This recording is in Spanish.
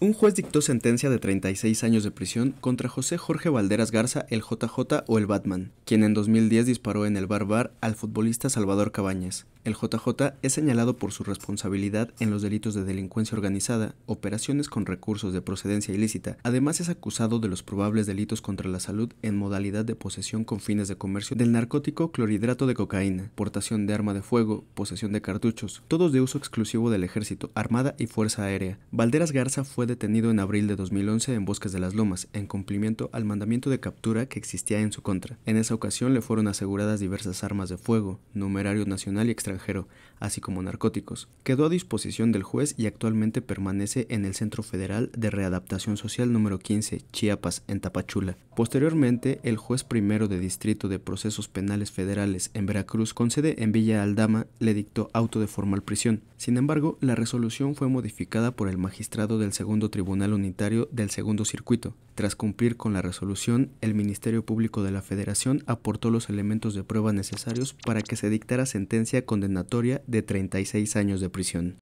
Un juez dictó sentencia de 36 años de prisión contra José Jorge Valderas Garza, el JJ o el Batman, quien en 2010 disparó en el Bar Bar al futbolista Salvador Cabañas. El JJ es señalado por su responsabilidad en los delitos de delincuencia organizada, operaciones con recursos de procedencia ilícita, además es acusado de los probables delitos contra la salud en modalidad de posesión con fines de comercio del narcótico clorhidrato de cocaína, portación de arma de fuego, posesión de cartuchos, todos de uso exclusivo del ejército, armada y fuerza aérea. Valderas Garza fue detenido en abril de 2011 en Bosques de las Lomas, en cumplimiento al mandamiento de captura que existía en su contra. En esa ocasión le fueron aseguradas diversas armas de fuego, numerario nacional y extranjero, así como narcóticos. Quedó a disposición del juez y actualmente permanece en el Centro Federal de Readaptación Social número 15, Chiapas, en Tapachula. Posteriormente, el juez primero de Distrito de Procesos Penales Federales en Veracruz, con sede en Villa Aldama, le dictó auto de formal prisión. Sin embargo, la resolución fue modificada por el magistrado del segundo Tribunal Unitario del Segundo Circuito. Tras cumplir con la resolución, el Ministerio Público de la Federación aportó los elementos de prueba necesarios para que se dictara sentencia condenatoria de 36 años de prisión.